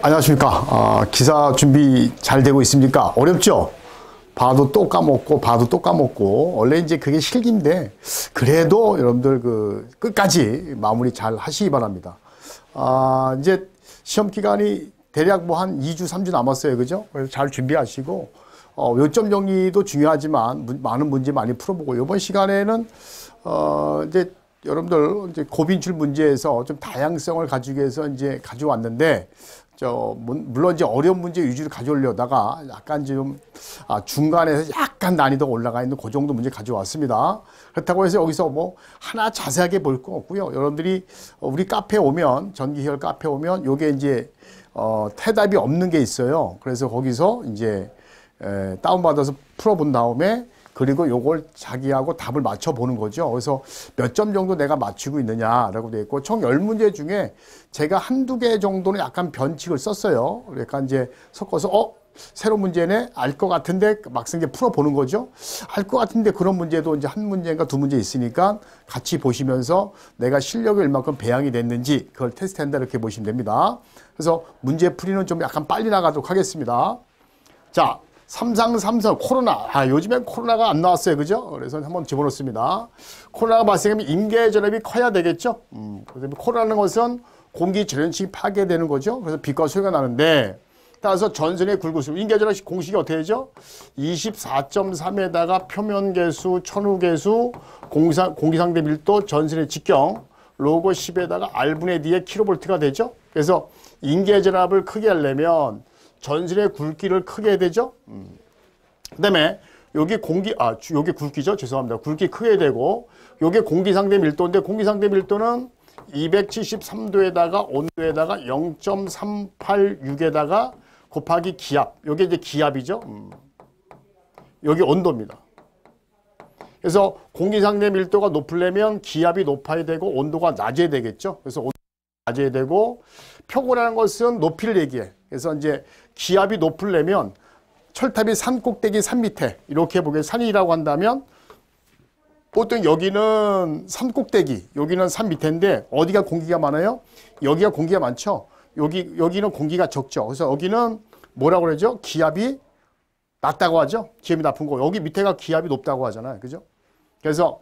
안녕하십니까 아, 기사 준비 잘 되고 있습니까 어렵죠 봐도 또 까먹고 봐도 또 까먹고 원래 이제 그게 실기인데 그래도 여러분들 그 끝까지 마무리 잘 하시기 바랍니다 아 이제 시험 기간이 대략 뭐 한 2주 3주 남았어요 그죠 그래서 잘 준비하시고 어, 요점 정리도 중요하지만 문, 많은 문제 많이 풀어보고 이번 시간에는 어 이제 여러분들 이제 고빈출 문제에서 좀 다양성을 가지기 위해서 이제 가져왔는데 저 물론 이제 어려운 문제 위주로 가져오려다가 약간 지금 아, 중간에서 약간 난이도가 올라가 있는 그 정도 문제 가져왔습니다. 그렇다고 해서 여기서 뭐 하나 자세하게 볼 거 없고요. 여러분들이 우리 카페 오면 전기혈 카페 오면 요게 이제 어, 태답이 없는 게 있어요. 그래서 거기서 이제 에, 다운받아서 풀어본 다음에 그리고 요걸 자기하고 답을 맞춰보는 거죠. 그래서 몇 점 정도 내가 맞추고 있느냐라고 되어 있고 총 열문제 중에 제가 한 두 개 정도는 약간 변칙을 썼어요. 그러니까 이제 섞어서 어? 새로운 문제네 알 것 같은데 막상 이제 풀어보는 거죠 알 것 같은데 그런 문제도 이제 한 문제인가 두 문제 있으니까 같이 보시면서 내가 실력이 얼마큼 배양이 됐는지 그걸 테스트한다 이렇게 보시면 됩니다 그래서 문제 풀이는 좀 약간 빨리 나가도록 하겠습니다 자 삼상삼선 코로나 아 요즘엔 코로나가 안 나왔어요 그죠 그래서 한번 집어넣습니다 코로나가 발생하면 임계전압이 커야 되겠죠 음, 그래서 코로나는 것은 공기 전원층이 파괴되는 거죠 그래서 빛과 소리가 나는데 따라서 전선의 굵기수 임계전압 공식이 어떻게 되죠 24.3에다가 표면계수 천우계수 공기상대 밀도 전선의 직경 로고 10에다가 알분의 D에 킬로볼트가 되죠 그래서 인계전압을 크게 하려면 전실의 굵기를 크게 되죠. 음. 그다음에 여기 공기 아 여기 굵기죠. 죄송합니다. 굵기 크게 되고 여기 공기 상대 밀도인데 공기 상대 밀도는 273도에다가 온도에다가 0.386에다가 곱하기 기압. 여기 이제 기압이죠. 음. 여기 온도입니다. 그래서 공기 상대 밀도가 높으려면 기압이 높아야 되고 온도가 낮아야 되겠죠. 그래서 낮아야 되고 표고라는 것은 높이를 얘기해. 그래서 이제 기압이 높으려면 철탑이 산 꼭대기 산 밑에 이렇게 보게 산이라고 한다면 보통 여기는 산 꼭대기, 여기는 산 밑에인데 어디가 공기가 많아요? 여기가 공기가 많죠. 여기 여기는 공기가 적죠. 그래서 여기는 뭐라고 그러죠? 기압이 낮다고 하죠. 기압이 낮은 거. 여기 밑에가 기압이 높다고 하잖아요. 그죠? 그래서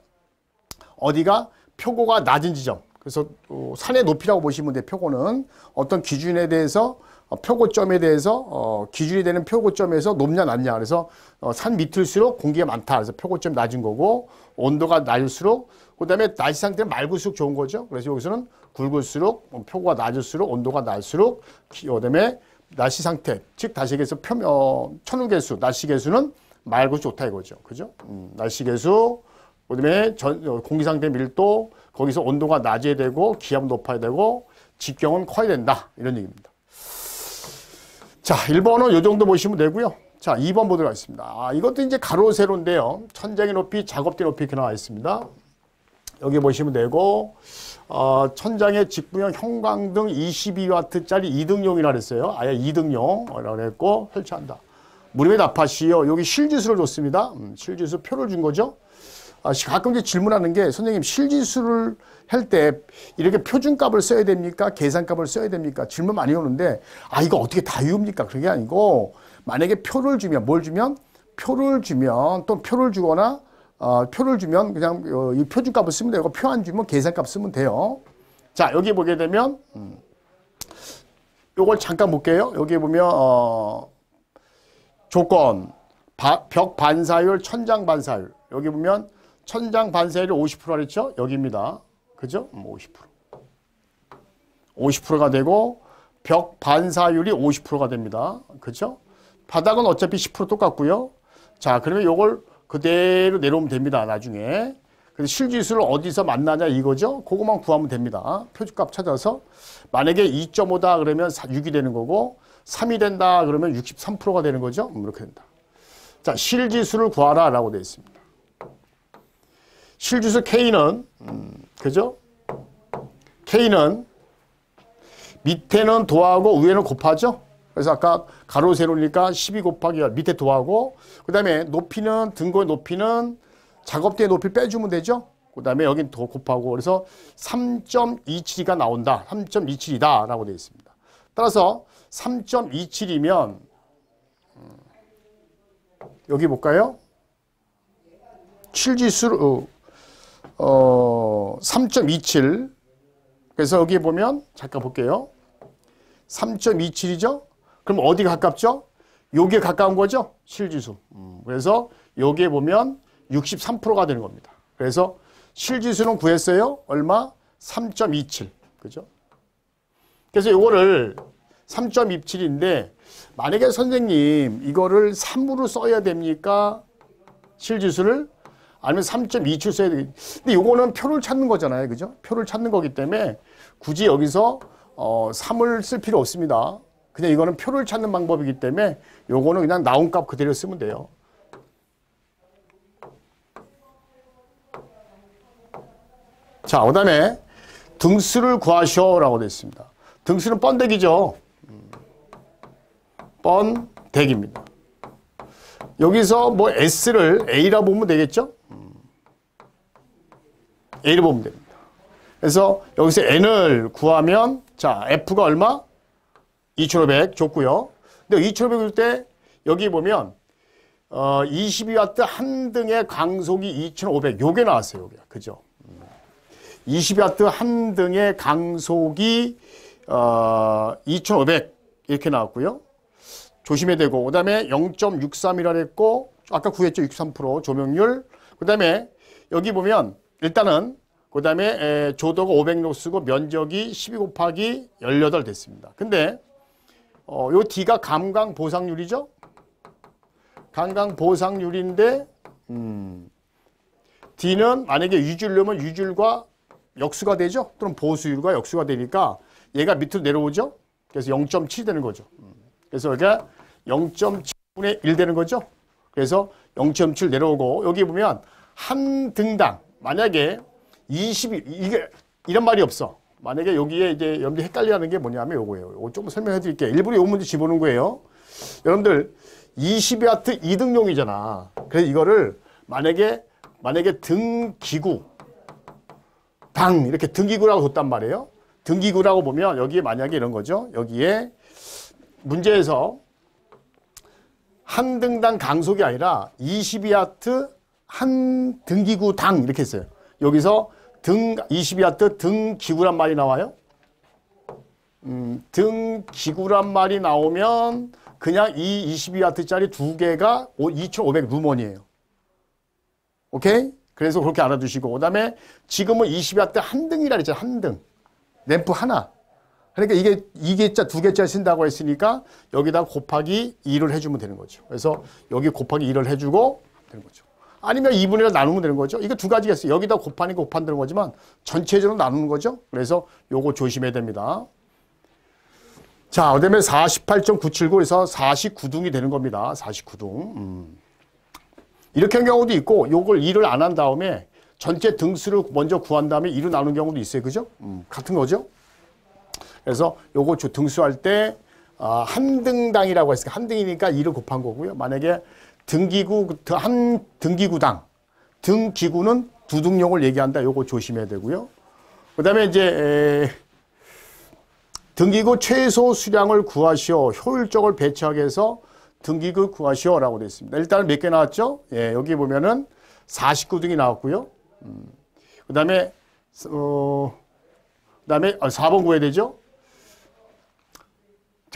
어디가 표고가 낮은 지점. 그래서 어, 산의 높이라고 보시면 돼요. 표고는 어떤 기준에 대해서 어, 표고점에 대해서 어 기준이 되는 표고점에서 높냐 낮냐 그래서 어 산 밑일수록 공기가 많다 그래서 표고점 낮은 거고 온도가 낮을수록 그다음에 날씨 상태 맑을수록 좋은 거죠 그래서 여기서는 굵을수록 어, 표고가 낮을수록 온도가 낮을수록 어, 그다음에 날씨 상태 즉 다시 얘기해서 표, 어, 천우개수 날씨 개수는 맑고 좋다 이거죠 그죠 음, 날씨 개수 그다음에 전, 어, 공기 상태 밀도 거기서 온도가 낮아야 되고 기압 높아야 되고 직경은 커야 된다 이런 얘기입니다. 자, 1번은 요 정도 보시면 되고요. 자, 2번 보도록 하겠습니다. 아, 이것도 이제 가로 세로인데요. 천장의 높이, 작업대 높이 이렇게 나와 있습니다. 여기 보시면 되고 어, 천장의 직부형 형광등 2 2트짜리 2등용이라 그랬어요. 아예 2등용이라 그랬고 설치한다. 무릎에 나파시요. 여기 실지수를 줬습니다. 음, 실지수 표를 준 거죠. 아, 가끔 이제 질문하는 게 선생님 실지수를 할때 이렇게 표준값을 써야 됩니까? 계산값을 써야 됩니까? 질문 많이 오는데 아 이거 어떻게 다이웁니까 그게 아니고 만약에 표를 주면 뭘 주면 표를 주면 또 표를 주거나 어, 표를 주면 그냥 어, 이 표준값을 쓰면 되고 표 안 주면 계산값 쓰면 돼요. 자 여기 보게 되면 음, 이걸 잠깐 볼게요. 여기 보면 어, 조건 바, 벽 반사율 천장 반사율 여기 보면 천장 반사율이 50%라 랬죠 여기입니다. 그죠? 50%. 뭐 50%가 되고 벽 반사율이 50%가 됩니다. 그죠? 바닥은 어차피 10% 똑같고요. 자, 그러면 이걸 그대로 내려오면 됩니다. 나중에. 그래 실지수를 어디서 만나냐 이거죠? 그것만 구하면 됩니다. 표준값 찾아서. 만약에 2.5다 그러면 6이 되는 거고 3이 된다 그러면 63%가 되는 거죠. 이렇게 된다. 자, 실지수를 구하라 라고 되어 있습니다. 실주수 K는 음, 그죠? K는 밑에는 도하고 위에는 곱하죠. 그래서 아까 가로 세로니까 12 곱하기 1 밑에 도하고 그 다음에 높이는 등고의 높이는 작업대의 높이 빼주면 되죠. 그 다음에 여긴 도 곱하고 그래서 3.27가 나온다. 3.27이다 라고 되어 있습니다. 따라서 3.27이면 음, 여기 볼까요? 7지수로 어, 어, 3.27 그래서 여기 보면 잠깐 볼게요. 3.27이죠? 그럼 어디가 가깝죠? 요게 가까운 거죠? 실지수. 음, 그래서 여기에 보면 63%가 되는 겁니다. 그래서 실지수는 구했어요. 얼마? 3.27. 그죠? 그래서 요거를 3.27인데 만약에 선생님 이거를 3으로 써야 됩니까? 실지수를 아니면 3.2출 써야 되겠 근데 요거는 표를 찾는 거잖아요. 그죠? 표를 찾는 거기 때문에 굳이 여기서 어, 3을 쓸 필요 없습니다. 그냥 이거는 표를 찾는 방법이기 때문에 요거는 그냥 나온 값 그대로 쓰면 돼요. 자, 그 다음에 등수를 구하셔라고 되어 있습니다. 등수는 번데기죠. 음. 번데기입니다. 여기서 뭐 S를 A라 보면 되겠죠? A를 보면 됩니다. 그래서 여기서 N을 구하면 자 F가 얼마? 2500 줬고요. 근데 2500일 때 여기 보면 어, 22W 한 등의 강속이 2500 요게 나왔어요. 요게. 그죠? 20W 한 등의 강속이 어, 2500 이렇게 나왔고요. 조심해야 되고 그 다음에 0.63이라 고 했고 아까 구했죠. 63% 조명률 그 다음에 여기 보면 일단은 그 다음에 조도가 500녹스고 면적이 12 곱하기 18 됐습니다. 근데 어, 요 D가 감강 보상률이죠? 감강 보상률인데 음, D는 만약에 유줄려면 유줄과 역수가 되죠? 또는 보수율과 역수가 되니까 얘가 밑으로 내려오죠? 그래서 0.7 음. 되는 거죠. 그래서 여기가 0.7분의 1 되는 거죠. 그래서 0.7 내려오고 여기 보면 한 등당 만약에 20 이게 이 이런 말이 없어. 만약에 여기에 이제 여러분들 헷갈리는 게 뭐냐면 요거예요. 요거 좀 설명해 드릴게요. 일부러 요 문제 집어넣은 거예요. 여러분들 2 0트 2등용이잖아. 그래서 이거를 만약에 만약에 등기구 당 이렇게 등기구라고 뒀단 말이에요. 등기구라고 보면 여기에 만약에 이런 거죠. 여기에 문제에서 한 등당 강속이 아니라 22아트 한 등기구 당 이렇게 했어요. 여기서 등 22하트 등기구란 말이 나와요. 음, 등기구란 말이 나오면 그냥 이2 2와짜리두 개가 2,500 루먼이에요. 오케이? 그래서 그렇게 알아두시고 그 다음에 지금은 2 2와한 등이라 했잖아한 등. 램프 하나. 그러니까 이게 2개짜, 2개짜리 쓴다고 했으니까 여기다 곱하기 2를 해주면 되는 거죠. 그래서 여기 곱하기 2를 해주고 되는 거죠. 아니면 2분의 1 나누면 되는 거죠. 이거 두 가지가 있어요. 여기다 곱하니까 곱한다는 거지만 전체적으로 나누는 거죠. 그래서 요거 조심해야 됩니다. 자, 그다음에 48.979에서 4 9등이 되는 겁니다. 4 9등 음. 이렇게 한 경우도 있고 요걸 1을 안 한 다음에 전체 등수를 먼저 구한 다음에 2로 나눈 경우도 있어요. 그죠? 음, 같은 거죠. 그래서 요거 등수할 때 아, 한 등당이라고 했으니까 한 등이니까 2를 곱한 거고요. 만약에 등기구 그 한 등기구당 등기구는 두등용을 얘기한다. 요거 조심해야 되고요. 그다음에 이제 에, 등기구 최소 수량을 구하시오. 효율적을 배치하게해서 등기구 구하시오라고 되어 있습니다. 일단 몇 개 나왔죠? 예, 여기 보면은 49등이 나왔고요. 음, 그다음에 어 그다음에 4번 아, 구해야 되죠?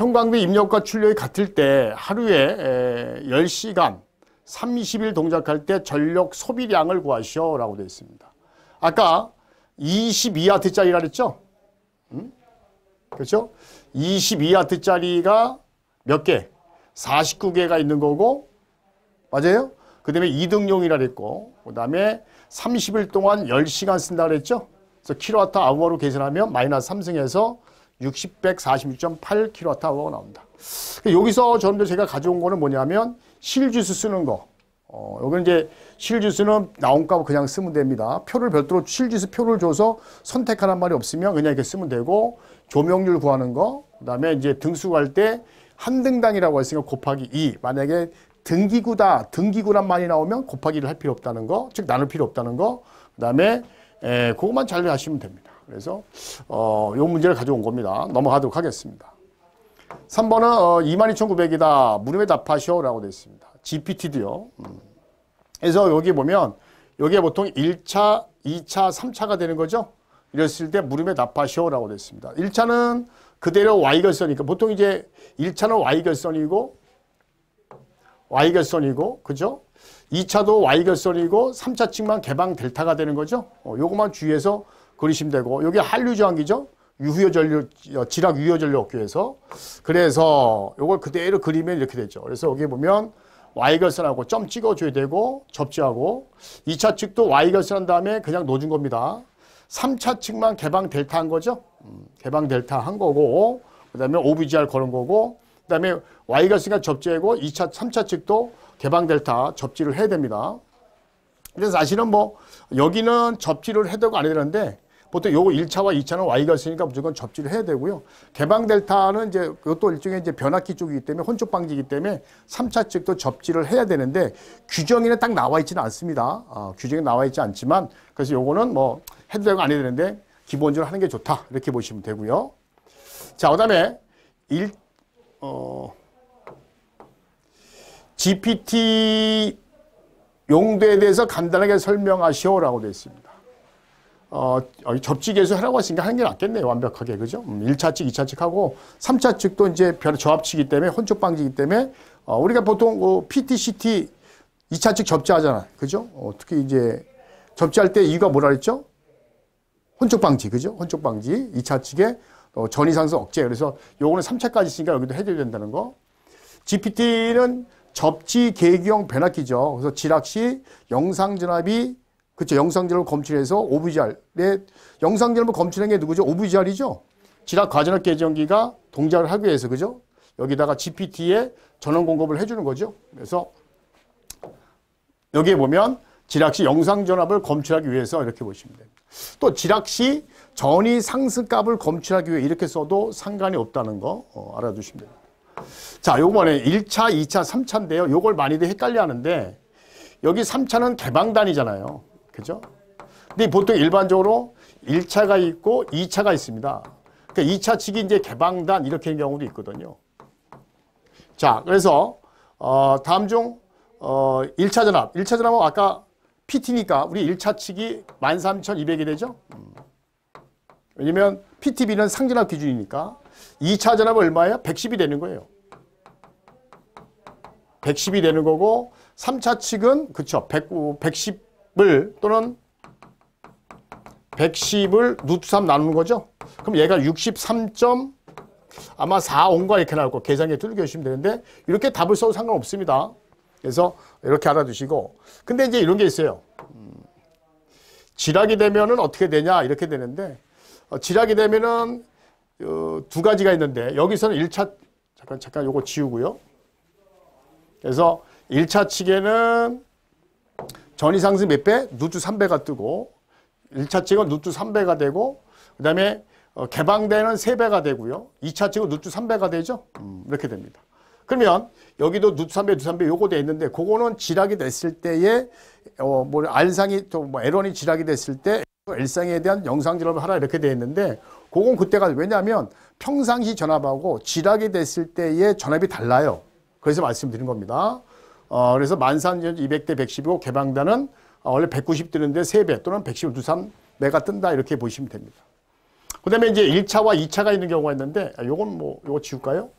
형광비 입력과 출력이 같을 때 하루에 10시간 30일 동작할 때 전력 소비량을 구하시오 라고 되어 있습니다. 아까 2 2트짜리라 그랬죠? 음? 그렇죠? 2 2트짜리가몇 개? 49개가 있는 거고 맞아요? 그 다음에 2등용이라 그랬고 그 다음에 30일 동안 10시간 쓴다 그랬죠? 그래서 킬로와트 아워로 계산하면 마이너스 3승에서 60, 146.8kWh 나옵니다. 여기서 저는 제가 가져온 거는 뭐냐면 실주스 쓰는 거. 어, 여건 이제 실주스는 나온 값 그냥 쓰면 됩니다. 표를 별도로 실주스 표를 줘서 선택하란 말이 없으면 그냥 이렇게 쓰면 되고 조명률 구하는 거, 그다음에 이제 등수할 때 한 등당이라고 했으니까 곱하기 2. 만약에 등기구다, 등기구란 말이 나오면 곱하기를 할 필요 없다는 거, 즉 나눌 필요 없다는 거. 그다음에 에, 그것만 잘 하시면 됩니다. 그래서 어, 요 문제를 가져온 겁니다. 넘어가도록 하겠습니다. 3번은 어, 22,900이다. 물음에 답하시오 라고 되어 있습니다. GPT도요. 음. 그래서 여기 보면 여기에 보통 1차, 2차, 3차가 되는 거죠. 이랬을 때 물음에 답하시오 라고 되어 있습니다. 1차는 그대로 Y결선이니까 보통 이제 1차는 Y결선이고 Y결선이고 그죠? 2차도 Y결선이고 3차 측만 개방 델타가 되는 거죠. 어, 요것만 주의해서 그리심되고 여기 한류저항기죠. 유효전류 어, 지락 유효전류 어깨에서 그래서 이걸 그대로 그리면 이렇게 되죠. 그래서 여기 보면 Y결선하고 점 찍어줘야 되고 접지하고 2차 측도 Y결선한 다음에 그냥 놓은 겁니다. 3차 측만 개방 델타 한 거죠. 음, 개방 델타 한 거고 그 다음에 OBGR 걸은 거고 그 다음에 Y결선과 접지하고 2차, 3차 측도 개방 델타 접지를 해야 됩니다. 근데 사실은 뭐 여기는 접지를 해도 안 되는데 보통 요거 1차와 2차는 Y가 있으니까 무조건 접지를 해야 되고요. 개방 델타는 이제 그것도 일종의 이제 변압기 쪽이기 때문에 혼쪽 방지이기 때문에 3차 측도 접지를 해야 되는데 규정에는 딱 나와 있지는 않습니다. 어, 규정에 나와 있지 않지만 그래서 요거는 뭐 해도 되고 안 해도 되는데 기본적으로 하는 게 좋다. 이렇게 보시면 되고요. 자, 그다음에 일 어, GPT 용도에 대해서 간단하게 설명하시오라고 되어 있습니다. 어, 어 접지에수 하라고 하시니까 하는 게 낫겠네요. 완벽하게. 그죠? 음, 1차측, 2차측하고 3차측도 이제 별 저합치기 때문에 혼축방지기 때문에 어, 우리가 보통 그 PT, CT 2차측 접지하잖아. 그죠? 어, 특히 이제 접지할 때 이가 뭐라 그랬죠? 혼축방지 그죠? 혼축방지 2차측에 어, 전이상수 억제. 그래서 요거는 3차까지 있으니까 여기도 해제된다는 거. GPT는 접지 계기형 변압기죠. 그래서 지락 시 영상 전압이 그렇죠. 영상전을 검출해서 오브 g r 의영상결을 검출한 게 누구죠? 오브 g r 이죠 지락 과전압 계정기가 동작을 하기 위해서 그죠? 여기다가 GPT에 전원 공급을 해주는 거죠. 그래서 여기에 보면 지락시 영상 전압을 검출하기 위해서 이렇게 보시면 됩니다. 또 지락시 전이 상승값을 검출하기 위해 이렇게 써도 상관이 없다는 거 어, 알아두시면 됩니다. 자, 요번에 1차, 2차, 3차인데요. 요걸 많이들 헷갈려 하는데 여기 3차는 개방단이잖아요. 그죠? 근데 보통 일반적으로 1차가 있고 2차가 있습니다. 그러니까 2차 측이 이제 개방단 이렇게 하는 경우도 있거든요. 자, 그래서 어, 다음 중 어, 1차 전압. 1차 전압은 아까 PT니까 우리 1차 측이 13,200이 되죠? 음. 왜냐면 PTB는 상전압 기준이니까 2차 전압은 얼마예요? 110이 되는 거예요. 110이 되는 거고 3차 측은 그쵸 100, 110 100을 또는 110을 루트 3 나누는 거죠. 그럼 얘가 63. 아마 4온과 이렇게 나올 거 계산기에 뚫려주시면 되는데 이렇게 답을 써도 상관없습니다. 그래서 이렇게 알아두시고 근데 이제 이런 게 있어요. 음, 지락이 되면은 어떻게 되냐 이렇게 되는데 어, 지락이 되면은 어, 두 가지가 있는데 여기서는 1차 잠깐 잠깐 요거 지우고요. 그래서 1차 치계는 전이 상승 몇 배? 누추 3배가 뜨고 1차 찍은 누추 3배가 되고 그 다음에 어, 개방되는 3배가 되고요. 2차 찍은 누추 3배가 되죠. 음, 이렇게 됩니다. 그러면 여기도 누추 3배, 누추 3배 요거 돼 있는데 그거는 지락이 됐을 때에 어, 뭐알상이 또 뭐 에원이 지락이 됐을 때 L상에 대한 영상 전압을 하라 이렇게 돼 있는데 그건 그때가 왜냐하면 평상시 전압하고 지락이 됐을 때의 전압이 달라요. 그래서 말씀드린 겁니다. 어, 그래서 만산 전 200대 1 1 5 개방단은 어, 원래 190 뜨는데 3배 또는 112.3매가 뜬다 이렇게 보시면 됩니다. 그 다음에 이제 1차와 2차가 있는 경우가 있는데 아, 요건 뭐 요거 지울까요?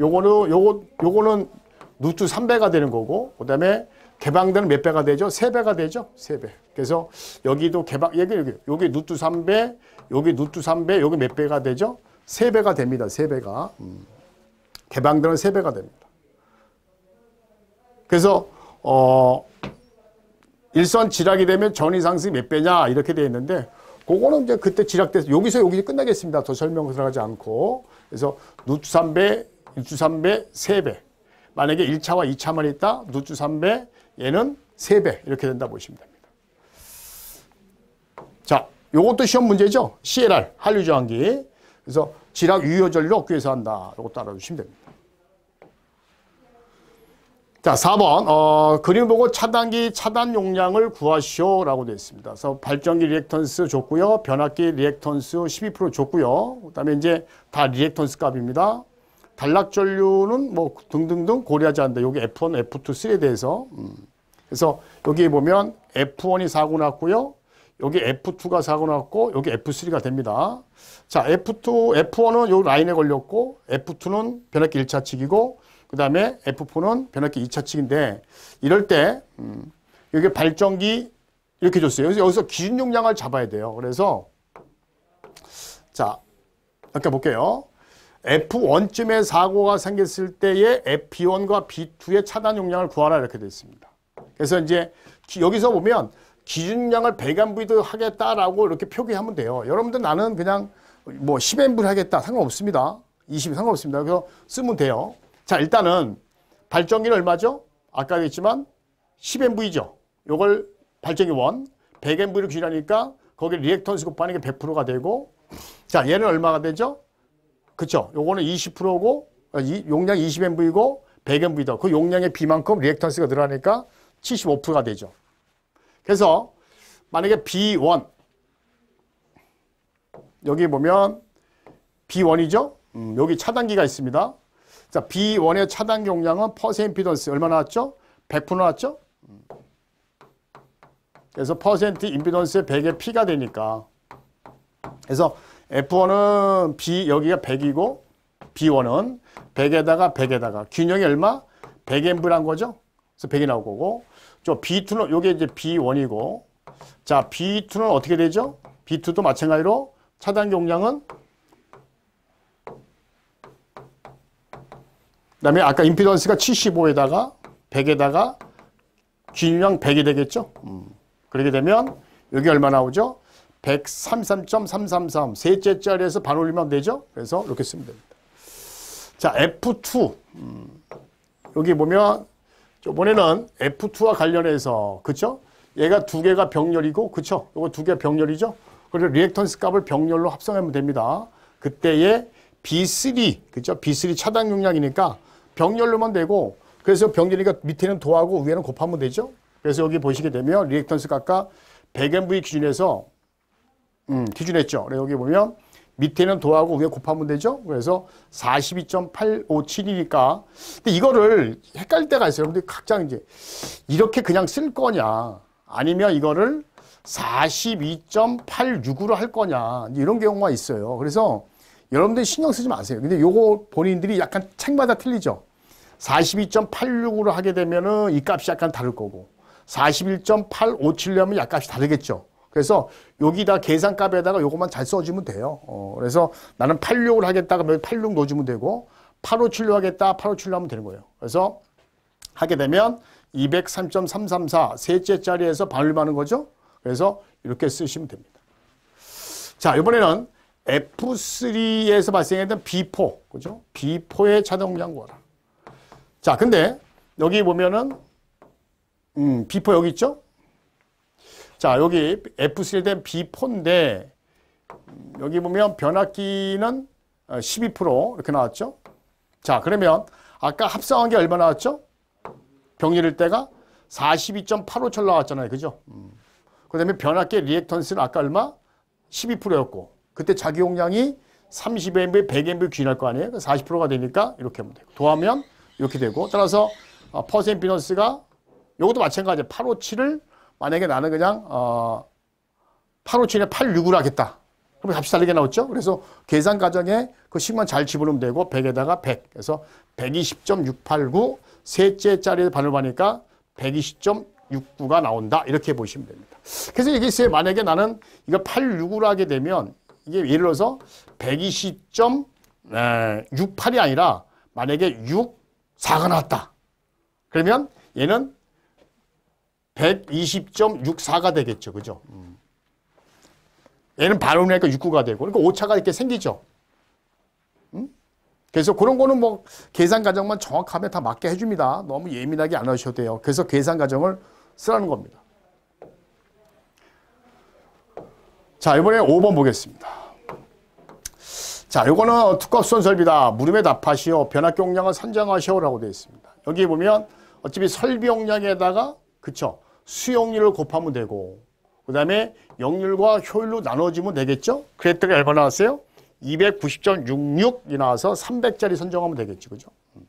요거는 요거 요거는 누추 3배가 되는 거고 그다음에 개방되는 몇 배가 되죠? 3배가 되죠? 3배. 그래서 여기도 개방 여기 여기 여기 누추 3배, 여기 누추 3배, 여기 몇 배가 되죠? 3배가 됩니다. 3배가. 음. 개방되는 3배가 됩니다. 그래서 어 일선 지락이 되면 전위 상승이 몇 배냐 이렇게 되어 있는데 그거는 이제 그때 지락돼서 여기서 여기서 끝나겠습니다. 더 설명 들어가지 않고 그래서 누추 3배, 일추 3배, 3배 만약에 1차와 2차만 있다 누추 3배 얘는 3배 이렇게 된다 보시면 됩니다. 자 요것도 시험 문제죠. CLR 한류저항기 그래서 지락 유효전류 얻기 위해서 한다. 이것도 알아두시면 됩니다. 자, 4번 어, 그림 보고 차단기 차단 용량을 구하시오라고 되어 있습니다. 그래서 발전기 리액턴스 줬고요. 변압기 리액턴스 12% 줬고요. 그다음에 이제 다 리액턴스 값입니다. 단락 전류는 뭐 등등등 고려하지 않는다. 여기 F1, F2, 3에 대해서. 음. 그래서 여기 보면 F1이 4고 났고요. 여기 F2가 사고 났고 여기 F3가 됩니다. 자, F2, F1은 요 라인에 걸렸고 F2는 변압기 1차 측이고 그 다음에 F4는 변압기 2차 측인데 이럴 때 음, 여기 발전기 이렇게 줬어요. 그래서 여기서 기준 용량을 잡아야 돼요. 그래서 자, 아까 볼게요. F1쯤에 사고가 생겼을 때의 F1과 B2의 차단 용량을 구하라 이렇게 되어 있습니다. 그래서 이제 여기서 보면 기준량을 100MV도 하겠다라고 이렇게 표기하면 돼요. 여러분들 나는 그냥 뭐1 0 m v 하겠다 상관없습니다. 20 상관없습니다. 그래서 쓰면 돼요. 자 일단은 발전기는 얼마죠? 아까 했지만 1 0 m 이죠 요걸 발전기 1, 100MV를 기준하니까 거기 리액턴스 곱하는 게 100%가 되고 자 얘는 얼마가 되죠? 그쵸? 요거는 20%고 용량 2 0 m 이고 100MV다. 그 용량의 비만큼 리액턴스가 늘어나니까 75%가 되죠. 그래서 만약에 B1 여기 보면 B1이죠? 음, 여기 차단기가 있습니다. 자, B1의 차단기 용량은 퍼센 임피던스 얼마 나왔죠? 100% 나왔죠? 그래서 퍼센트 임피던스의 1 0 0에 P가 되니까 그래서 F1은 B 여기가 100이고 B1은 100에다가 100에다가 균형이 얼마? 1 0 0 m 한 거죠? 그래서 100이 나올 거고 저 B2는 요게 이제 B1이고 자, B2는 어떻게 되죠? B2도 마찬가지로 차단 경량은 그다음에 아까 임피던스가 75에다가 100에다가 진량 100이 되겠죠? 음. 그렇게 되면 여기 얼마 나오죠? 133.333 셋째 자리에서 반 올리면 되죠? 그래서 이렇게 쓰면 됩니다. 자 F2 음. 여기 보면 이번에는 F2와 관련해서 그쵸? 얘가 두 개가 병렬이고 그쵸? 이거 두 개 병렬이죠? 그리고 리액턴스 값을 병렬로 합성하면 됩니다. 그때의 B3 그쵸? B3 차단 용량이니까 병렬로만 되고 그래서 병렬이가 밑에는 도하고 위에는 곱하면 되죠? 그래서 여기 보시게 되면 리액턴스 값과 100MV 기준에서 음, 기준했죠. 여기 보면 밑에는 도하고 위에 곱하면 되죠. 그래서 4 2 8 5 7이니까 근데 이거를 헷갈릴 때가 있어요. 근데 각자 이제 이렇게 그냥 쓸 거냐 아니면 이거를 4 2 8 6으로할 거냐 이런 경우가 있어요. 그래서 여러분들 신경 쓰지 마세요. 근데 요거 본인들이 약간 책마다 틀리죠. 42.86으로 하게 되면은 이 값이 약간 다를 거고 4 1 8 5 7이라면 약값이 다르겠죠. 그래서 여기다 계산값에다가 요것만 잘 써주면 돼요. 어, 그래서 나는 86을 하겠다 그러면 86 넣어주면 되고 8576 하겠다 8576 하면 되는 거예요. 그래서 하게 되면 203.334 셋째 자리에서 반을 많은 거죠. 그래서 이렇게 쓰시면 됩니다. 자 이번에는 F3에서 발생했던 B4 그죠? B4의 차동량 구하라. 자 근데 여기 보면은 음, B4 여기 있죠? 자, 여기 F3에 된 B4인데 여기 보면 변압기는 12% 어, 이렇게 나왔죠. 자, 그러면 아까 합성한 게 얼마 나왔죠? 병렬일 때가 42.85철 나왔잖아요. 그죠? 음. 그 다음에 변압기 리액턴스는 아까 얼마? 12%였고 그때 자기용량이 30mb, 100mb 균인할거 아니에요? 40%가 되니까 이렇게 하면 되고 도하면 이렇게 되고 따라서 어, 퍼센 비너스가 이것도 마찬가지예요. 857을 만약에 나는 그냥 어, 857에 869로 하겠다. 그럼 값이 다르게 나왔죠? 그래서 계산 과정에 그 10만 잘 집어넣으면 되고 100에다가 100. 그래서 120.689 셋째 자리를 반올하니까 120.69가 나온다. 이렇게 보시면 됩니다. 그래서 이게 있어요. 만약에 나는 이거 869로 하게 되면 이게 예를 들어서 120.68이 아니라 만약에 6, 4가 나왔다. 그러면 얘는 120.64가 되겠죠. 그죠? 음. 얘는 반음이니까 그러니까 69가 되고 그러니까 오차가 이렇게 생기죠. 음? 그래서 그런 거는 뭐 계산 과정만 정확하면 다 맞게 해줍니다. 너무 예민하게 안 하셔도 돼요. 그래서 계산 과정을 쓰라는 겁니다. 자 이번에 5번 보겠습니다. 자 이거는 투값선 설비다. 물음에 답하시오. 변압 용량을 선정하시오라고 되어 있습니다. 여기 보면 어차피 설비 용량에다가 그쵸 수용률을 곱하면 되고 그 다음에 역률과 효율로 나눠지면 되겠죠? 그랬더니 얼마 나왔어요? 290.66이 나와서 300짜리 선정하면 되겠지, 그죠? 음.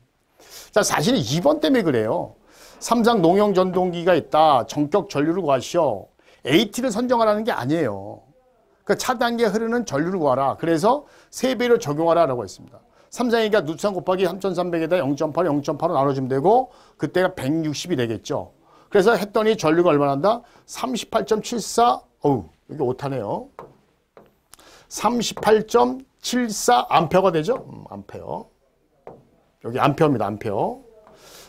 자, 사실 2번 때문에 그래요. 삼상 농용 전동기가 있다. 정격 전류를 구하시오. AT를 선정하라는 게 아니에요. 그 차단기에 흐르는 전류를 구하라. 그래서 세배를 적용하라라고 했습니다. 삼상이가 누상 곱하기 3,300에다 0.8, 0.8로 나눠주면 되고 그때가 160이 되겠죠. 그래서 했더니 전류가 얼마 나한다38.74 어우 여기 오타네요. 38.74 암페어가 되죠? 음, 암페어. 여기 암페어입니다. 암페어.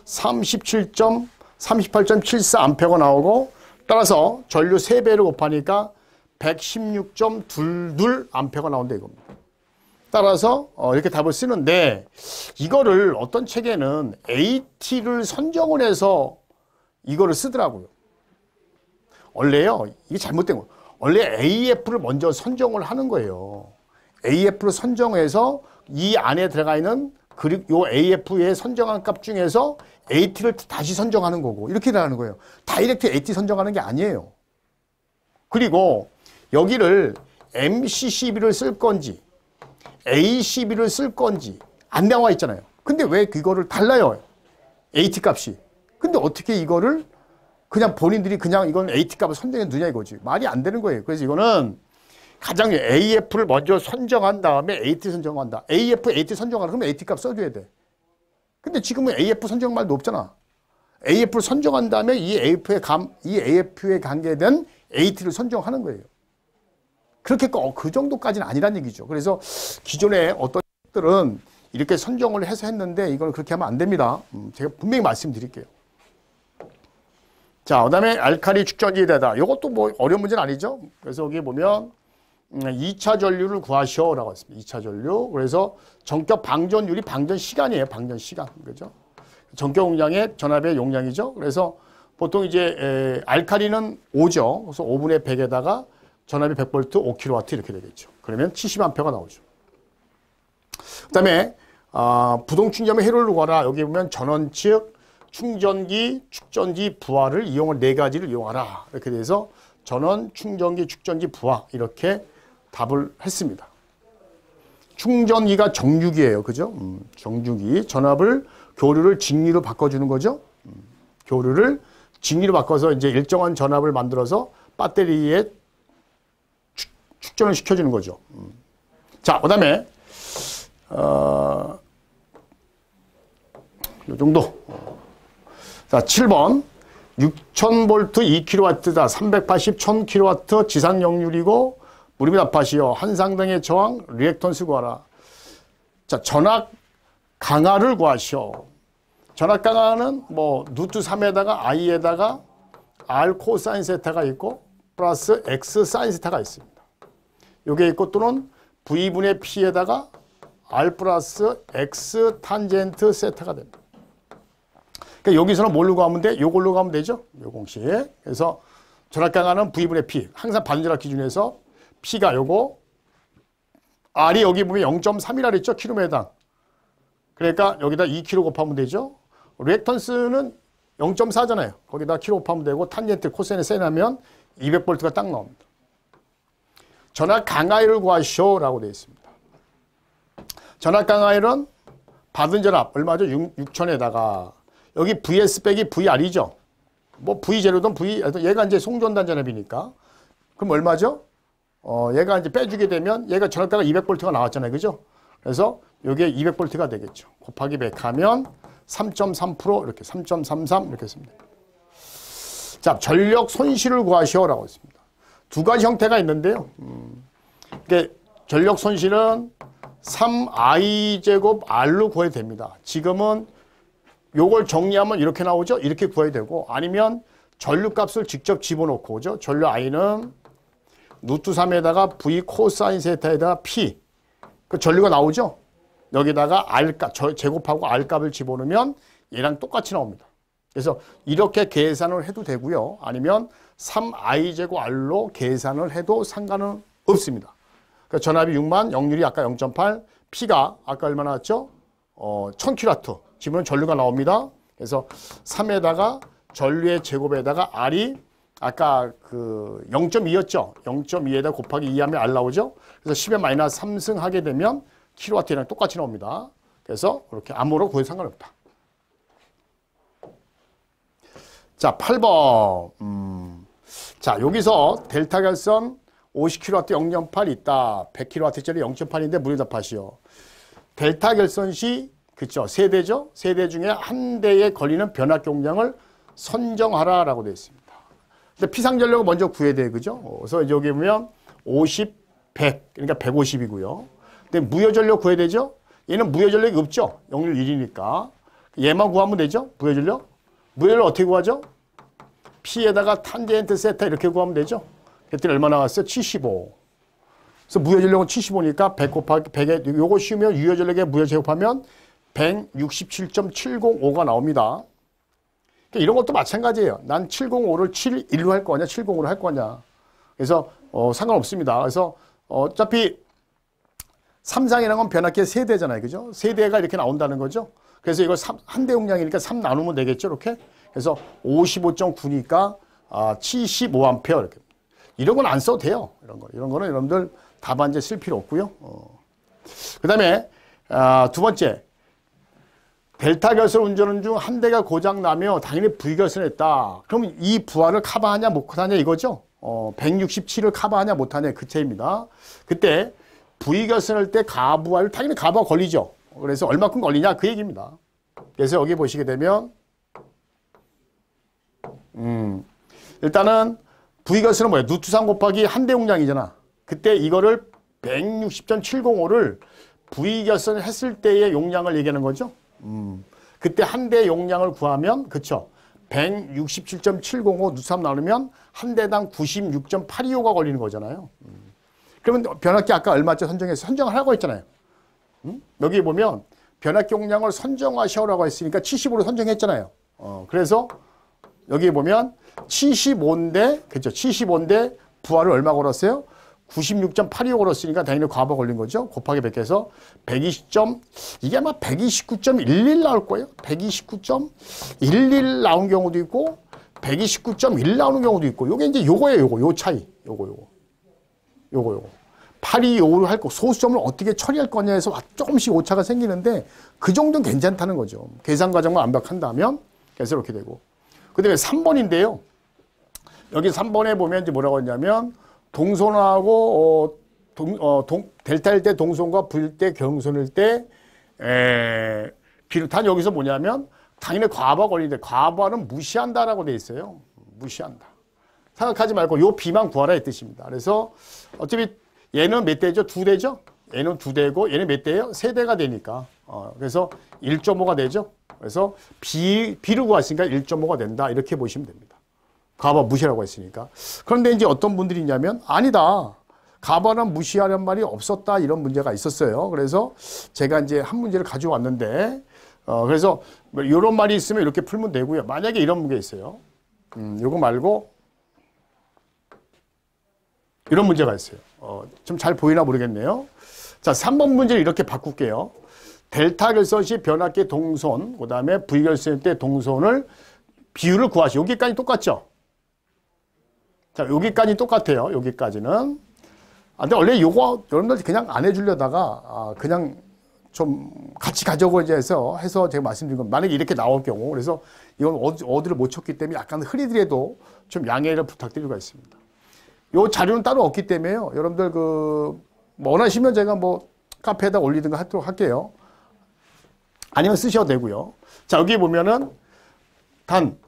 37. 38.74 암페어가 나오고 따라서 전류 3배를 곱하니까 116.22 암페어가 나온다 이겁니다. 따라서 어, 이렇게 답을 쓰는데 이거를 어떤 책에는 AT를 선정을 해서 이거를 쓰더라고요. 원래요, 이게 잘못된 거예요. 원래 AF를 먼저 선정을 하는 거예요. AF를 선정해서 이 안에 들어가 있는 그리고 요 AF의 선정한 값 중에서 AT를 다시 선정하는 거고 이렇게 되는 거예요. 다이렉트 AT 선정하는 게 아니에요. 그리고 여기를 MCCB를 쓸 건지 ACB를 쓸 건지 안 나와 있잖아요. 근데 왜 그거를 달라요? AT 값이. 근데 어떻게 이거를 그냥 본인들이 그냥 이건 AT 값을 선정해 두냐 이거지. 말이 안 되는 거예요. 그래서 이거는 가장 AF를 먼저 선정한 다음에 AT 선정한다. AF, AT 선정하라. 그러면 AT 값 써줘야 돼. 근데 지금은 AF 선정 말도 없잖아. AF를 선정한 다음에 이 AF에 감, 이 AF에 관계된 AT를 선정하는 거예요. 그렇게 어, 그 정도까지는 아니란 얘기죠. 그래서 기존에 어떤 들은 이렇게 선정을 해서 했는데 이걸 그렇게 하면 안 됩니다. 음, 제가 분명히 말씀드릴게요. 자, 그 다음에 알칼리 축전지대다. 이것도 뭐 어려운 문제는 아니죠. 그래서 여기 보면 2차 음, 전류를 구하시오 라고 했습니다. 2차 전류. 그래서 전격 방전율이 방전 시간이에요. 방전 시간. 그죠? 전격 용량의 전압의 용량이죠. 그래서 보통 이제 알칼리는 5죠. 그래서 5분의 100에다가 전압이 100V, 5kW 이렇게 되겠죠. 그러면 70A가 나오죠. 그 다음에 어, 아, 부동충전의 회로를 구하라. 여기 보면 전원 측 충전기, 축전기, 부하를 이용할 네 가지를 이용하라. 이렇게 돼서 전원, 충전기, 축전기, 부하 이렇게 답을 했습니다. 충전기가 정육이에요. 그죠? 음, 정육이 전압을 교류를 직리로 바꿔주는 거죠. 음, 교류를 직리로 바꿔서 이제 일정한 전압을 만들어서 배터리에 축, 축전을 시켜주는 거죠. 음. 자, 그 다음에 어, 이 정도 자, 7번. 6,000V 2kW다. 380 1,000kW 지상 역률이고 무릎이 나파시오. 한상 등의 저항 리액턴스 구하라. 자, 전압 강화를 구하시오. 전압 강화는 뭐 루트 3에다가 i에다가 r 코사인 세타가 있고 플러스 x 사인 세타가 있습니다. 요게 있고 또는 v분의 p에다가 r 플러스 x 탄젠트 세타가 됩니다. 그러니까 여기서는 뭘로 가면 돼? 요걸로 가면 되죠. 요 공식. 그래서 전압강하는 V분의 P. 항상 반전압 기준에서 P가 요거. R이 여기 보면 0.3이라 그랬죠. 킬로미터당. 그러니까 여기다 2 k 로 곱하면 되죠. 리액턴스는 0.4잖아요. 거기다 킬로 곱하면 되고 탄젠트 코센에 세나면 200볼트가 딱 나옵니다. 전압 강하율을 구하쇼라고 되어 있습니다. 전압 강하율은 받은 전압 얼마죠? 6천에다가 여기 vs 빼기 vr이죠. 뭐 v 제로든 v 얘가 이제 송전단 전압이니까 그럼 얼마죠? 어, 얘가 이제 빼주게 되면 얘가 전압가가 200V가 나왔잖아요. 그죠? 그래서 이게 200V가 되겠죠. 곱하기 100 하면 3.3% 이렇게 3.33 이렇게 씁니다. 자, 전력 손실을 구하시오라고 했습니다. 두 가지 형태가 있는데요. 음, 이게 전력 손실은 3i 제곱 r로 구해야 됩니다. 지금은 요걸 정리하면 이렇게 나오죠? 이렇게 구해야 되고 아니면 전류값을 직접 집어넣고 오죠. 전류 i는 루트 3에다가 v 코사인 세타에다가 p 그 전류가 나오죠. 여기다가 r값 제곱하고 r값을 집어넣으면 얘랑 똑같이 나옵니다. 그래서 이렇게 계산을 해도 되고요. 아니면 3i제곱 r로 계산을 해도 상관은 없습니다. 그러니까 전압이 6만, 역률이 아까 0.8, P가 아까 얼마 나왔죠? 어, 1000kW. 지문은 전류가 나옵니다. 그래서 3에다가 전류의 제곱에다가 R이 아까 그 0.2였죠. 0.2에다 곱하기 2하면 R 나오죠. 그래서 10에 마이너스 3승 하게 되면 킬로와트랑 똑같이 나옵니다. 그래서 그렇게암무로 거의 상관없다. 자, 8번. 음. 자, 여기서 델타 결선 50kW 0.8 있다. 100kW짜리 0.8인데 무리답하시오. 델타 결선 시 그렇죠. 세 대죠. 세대 중에 한 대에 걸리는 변화 경량을 선정하라라고 되어 있습니다. 근데 피상 전력은 먼저 구해야 돼. 그죠? 그래서 여기 보면 50, 100. 그러니까 150이고요. 근데 무효 전력 구해야 되죠? 얘는 무효 전력이 없죠. 영률 1이니까. 얘만 구하면 되죠. 무효 전력. 무효 전 어떻게 구하죠? P에다가 탄젠트 세타 이렇게 구하면 되죠. 그랬더니 얼마 나왔어요? 75. 그래서 무효 전력은 75니까 100 곱하기 100에 요거 쉬우면 유효 전력에 무효 제곱하면 167.705가 나옵니다. 그러니까 이런 것도 마찬가지예요. 난 705를 71로 할 거냐, 705로 할 거냐. 그래서 어, 상관없습니다. 그래서 어, 어차피 삼상이라는 건 변압기의 대잖아요 그죠? 세대가 이렇게 나온다는 거죠. 그래서 이걸 한대 용량이니까 3 나누면 되겠죠. 이렇게. 그래서 55.9니까 아, 75A 이렇게. 이런 건 안 써도 돼요. 이런 거. 이런 거는 여러분들 답안제 쓸 필요 없고요. 어. 그다음에 아, 두 번째 벨타결선 운전은 중한 대가 고장나며 당연히 V결선했다. 그럼 이 부하를 커버하냐 못하냐 이거죠. 어, 167을 커버하냐 못하냐 그 차입니다. 이 그때 V결선할 때 가부하를 당연히 가부하 걸리죠. 그래서 얼마큼 걸리냐 그 얘기입니다. 그래서 여기 보시게 되면 음, 일단은 V결선은 뭐야? 누트상 곱하기 한 대 용량이잖아. 그때 이거를 160.705를 V결선을 했을 때의 용량을 얘기하는 거죠. 음. 그때 한 대 용량을 구하면 그쵸 167.705 누삼 나누면 한 대당 96.825가 걸리는 거잖아요. 음. 그러면 변압기 아까 얼마째 선정해서 선정하라고 을 했잖아요. 음? 여기 보면 변압기 용량을 선정하셔라고 했으니까 70으로 선정했잖아요. 어, 그래서 여기 보면 75인데 그렇죠. 75인데 부하를 얼마 걸었어요? 96.825로 쓰니까 당연히 과거 걸린 거죠. 곱하기 100해서 120. 이게 아마 129.11 나올 거예요. 129.11 나온 경우도 있고 129.1 나오는 경우도 있고 요게 이제 요거예요. 요거 요 차이. 요거 요거. 요거 요거. 825를 할 거, 소수점을 어떻게 처리할 거냐에서 조금씩 오차가 생기는데 그 정도는 괜찮다는 거죠. 계산 과정만 완벽한다면 계속 이렇게 되고. 그 다음에 3번인데요. 여기 3번에 보면 이제 뭐라고 했냐면 동손하고 어, 동, 어, 동, 델타일 때 동손과 부일 때 경손일 때 에, 비롯한 여기서 뭐냐면 당연히 과부하 걸리는데 과부하는 무시한다라고 돼 있어요. 무시한다. 생각하지 말고 요 비만 구하라 이 뜻입니다. 그래서 어차피 얘는 몇 대죠? 두 대죠? 얘는 두 대고 얘는 몇 대예요? 세 대가 되니까. 어, 그래서 1.5가 되죠. 그래서 비, 비를 구하시니까 1.5가 된다. 이렇게 보시면 됩니다. 가바 무시라고 했으니까. 그런데 이제 어떤 분들이 있냐면 아니다. 가바는 무시하란 말이 없었다 이런 문제가 있었어요. 그래서 제가 이제 한 문제를 가져왔는데 어 그래서 이런 뭐 말이 있으면 이렇게 풀면 되고요. 만약에 이런 게 있어요. 음, 요거 말고 이런 문제가 있어요. 어, 좀 잘 보이나 모르겠네요. 자, 3번 문제를 이렇게 바꿀게요. 델타 결선 시변압계 동선, 그 다음에 V결선 때 동선을 비율을 구하시 여기까지 똑같죠? 자, 여기까지 똑같아요. 여기까지는. 아, 근데 원래 요거 여러분들 그냥 안 해주려다가 아, 그냥 좀 같이 가져고 이제 해서 해서 제가 말씀드린 건 만약에 이렇게 나올 경우 그래서 이건 어, 어디 어드를 못 쳤기 때문에 약간 흐리더라도 좀 양해를 부탁드리고가 있습니다. 요 자료는 따로 없기 때문에요. 여러분들 그 뭐 원하시면 제가 뭐 카페에다 올리든가 하도록 할게요. 아니면 쓰셔도 되고요. 자 여기 보면은 단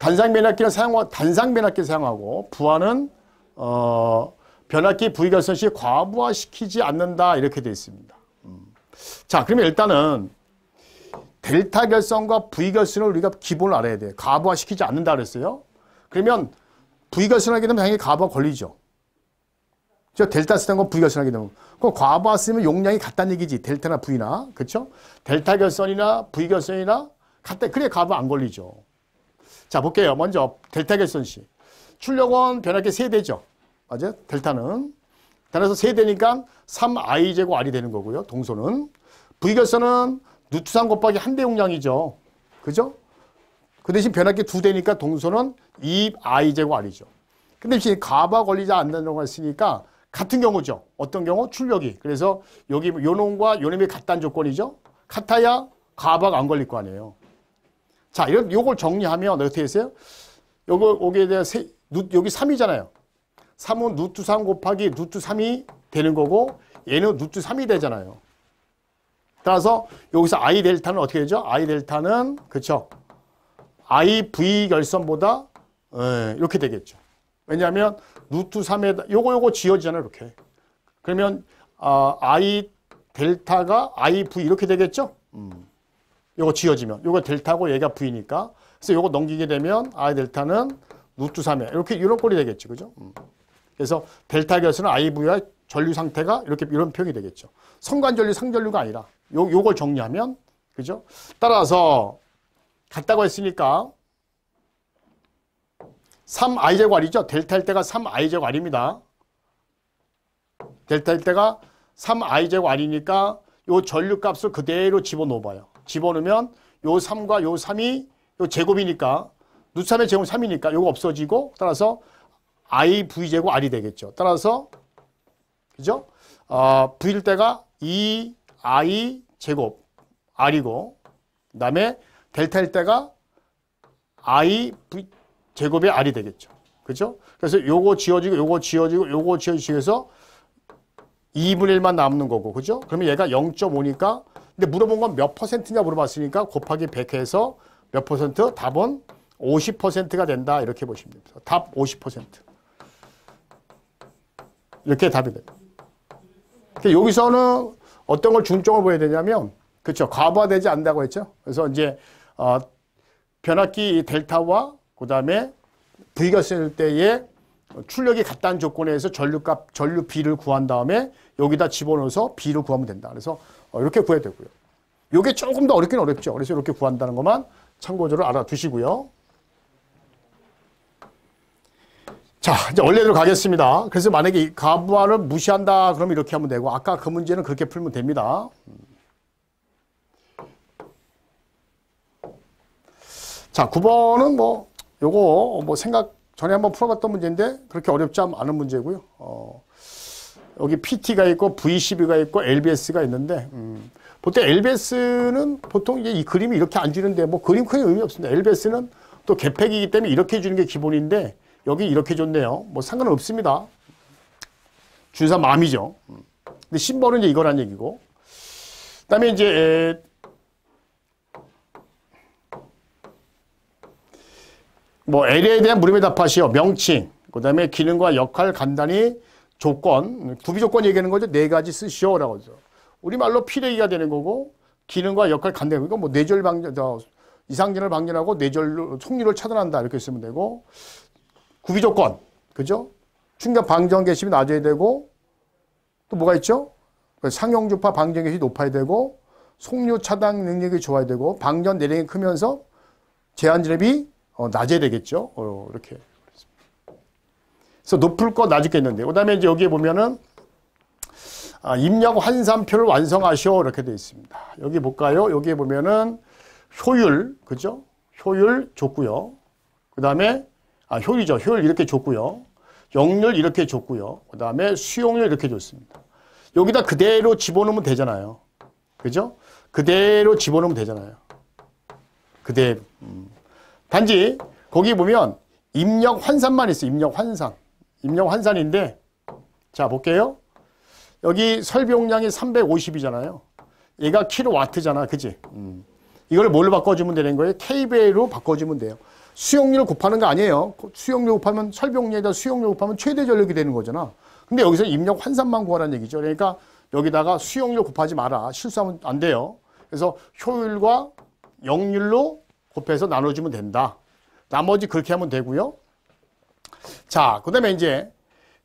단상 변압기를 사용하 단상 변압기 사용하고 부하는 어, 변압기 부위 결선 시 과부하시키지 않는다 이렇게 되어 있습니다. 음. 자, 그러면 일단은 델타 결선과 V 결선을 우리가 기본을 알아야 돼요. 과부하시키지 않는다 그랬어요. 그러면 V 결선하게 되면 당연히 과부하 걸리죠. 저 델타 쓰던 건 V 결선하게 되면 그럼 과부하 쓰면 용량이 같다는 얘기지. 델타나 V나 그렇죠? 델타 결선이나 V 결선이나 같다. 그래 과부하 안 걸리죠. 자, 볼게요. 먼저 델타 결손시 출력은 변화기 세대죠 맞아요? 델타는. 따라서 세대니까 3i제곱 r이 되는 거고요. 동소는. V결선은 누트산 곱하기 한 대 용량이죠. 그죠? 그 대신 변압기 두 대니까 동소는 2i제곱 r이죠. 근데 대시 가바 걸리지 않는다고 했으니까 같은 경우죠. 어떤 경우? 출력이. 그래서 여기 요놈과 요놈이 같단 조건이죠. 같아야 가박 안 걸릴 거 아니에요. 자, 이런, 요걸 정리하면 어떻게 되어요 요거, 여기에 대한 세, 여기 3이잖아요. 3은 루트 3 곱하기 루트 3이 되는 거고, 얘는 루트 3이 되잖아요. 따라서 여기서 I 델타는 어떻게 되죠? I 델타는, 그쵸? IV 결선보다, 에, 예, 이렇게 되겠죠. 왜냐하면 루트 3에, 요거, 요거 지어지잖아요, 이렇게. 그러면, 아, I 델타가 IV 이렇게 되겠죠? 음. 요거 지어지면 요거 델타고 얘가 V니까 그래서 요거 넘기게 되면 I 델타는 루트 3에 이렇게 이런 꼴이 되겠지 그죠? 음. 그래서 델타 교수는 IV와 전류 상태가 이렇게 이런 표현이 되겠죠. 성관전류 상전류가 아니라 요 요걸 정리하면 그죠? 따라서 같다고 했으니까 3i 제곱이죠. 델타일 때가 3i 제곱입니다. 델타일 때가 3i 제곱 아니니까 요 전류 값을 그대로 집어넣어 봐요. 집어넣으면 요 3과 요 3이 요 제곱이니까 루트삼의 제곱 3이니까 요거 없어지고 따라서 i v제곱 r이 되겠죠. 따라서 그죠? 어, v일 때가 2 i 제곱 r이고 그다음에 델타일 때가 i v 제곱의 r이 되겠죠. 그죠? 그래서 요거 지워지고 요거 지워지고 요거 지워지고 해서 2분의 1만 남는 거고. 그죠? 그러면 얘가 0.5니까 근데 물어본 건 몇 퍼센트냐 물어봤으니까 곱하기 100해서 몇 퍼센트? 답은 50%가 된다. 이렇게 보시면 됩니다. 답 50%. 이렇게 답이 됩니다. 그러니까 여기서는 어떤 걸 중점을 보여야 되냐면, 그렇 과부하되지 않는다고 했죠. 그래서 이제, 어, 변압기 델타와 그 다음에 V가 쓰일 때의 출력이 같다는 조건에서 전류값, 전류 B를 구한 다음에 여기다 집어넣어서 B를 구하면 된다. 그래서 어, 이렇게 구해야 되고요. 이게 조금 더 어렵긴 어렵죠. 그래서 이렇게 구한다는 것만 참고적으로 알아두시고요. 자, 이제 원래대로 가겠습니다. 그래서 만약에 이 가부하를 무시한다 그러면 이렇게 하면 되고 아까 그 문제는 그렇게 풀면 됩니다. 음. 자, 9번은 뭐 요거 뭐 생각 전에 한번 풀어봤던 문제인데 그렇게 어렵지 않은 문제고요. 어, 여기 PT가 있고 V12가 있고 LBS가 있는데 음, 보통 LBS는 보통 이제 이 그림이 이렇게 안 주는데 뭐 그림 크 의미 없습니다. LBS는 또 개팩이기 때문에 이렇게 주는 게 기본인데 여기 이렇게 줬네요. 뭐상관 없습니다. 주사 마음이죠. 음. 근데 심벌은 이제 이거란 얘기고. 그다음에 이제 뭐 LA에 대한 물음에 답하시오. 명칭. 그 다음에 기능과 역할 간단히 조건, 구비 조건 얘기하는 거죠. 네 가지 쓰시오. 라고 하죠. 우리말로 피레기가 되는 거고, 기능과 역할 간단히. 그러니까 뭐 뇌절 방전, 이상전을 방전하고 뇌절, 속류를 차단한다. 이렇게 쓰면 되고, 구비 조건. 그죠? 충격 방전 개심이 낮아야 되고, 또 뭐가 있죠? 상용주파 방전 개심이 높아야 되고, 속류 차단 능력이 좋아야 되고, 방전 내력이 크면서 제한 지압이 어, 낮아야 되겠죠. 어, 이렇게. 그래서 높을 거 낮을 게 있는데. 그 다음에 이제 여기에 보면은 아, 입력 환산표를 완성하시오. 이렇게 되어 있습니다. 여기 볼까요? 여기에 보면은 효율, 그죠? 효율 좋고요. 그 다음에 아, 효율이죠. 효율 이렇게 좋고요. 영률 이렇게 좋고요. 그 다음에 수용률 이렇게 좋습니다. 여기다 그대로 집어넣으면 되잖아요. 그죠? 그대로 집어넣으면 되잖아요. 그대로. 음. 단지 거기 보면 입력 환산만 있어 입력 환산. 입력 환산인데 자 볼게요. 여기 설비용량이 350이잖아요. 얘가 킬로와트잖아. 그지? 음. 이걸 뭘로 바꿔주면 되는 거예요? KBA로 바꿔주면 돼요. 수용률 곱하는 거 아니에요. 수용률 곱하면 설비용량에다 수용률 곱하면 최대 전력이 되는 거잖아. 근데 여기서 입력 환산만 구하라는 얘기죠. 그러니까 여기다가 수용률 곱하지 마라. 실수하면 안 돼요. 그래서 효율과 역률로 곱해서 나눠주면 된다. 나머지 그렇게 하면 되고요. 자, 그 다음에 이제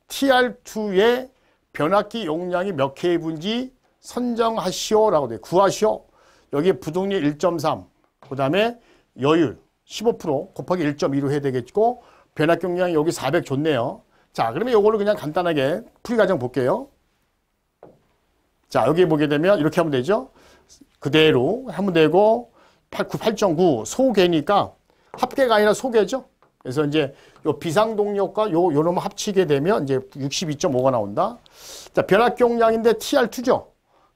TR2의 변압기 용량이 몇케이블지 선정하시오라고 돼 구하시오. 여기에 부동률 1.3, 그 다음에 여율 15% 곱하기 1.2로 해야 되겠고 변압기 용량이 여기 400 좋네요. 자, 그러면 이거를 그냥 간단하게 풀이 과정 볼게요. 자, 여기 보게 되면 이렇게 하면 되죠. 그대로 하면 되고 8, 9, 8.9 소개니까 합계가 아니라 소개죠. 그래서 이제 요 비상동력과 요 요놈 합치게 되면 이제 62.5가 나온다. 자, 변압경량인데 TR2죠.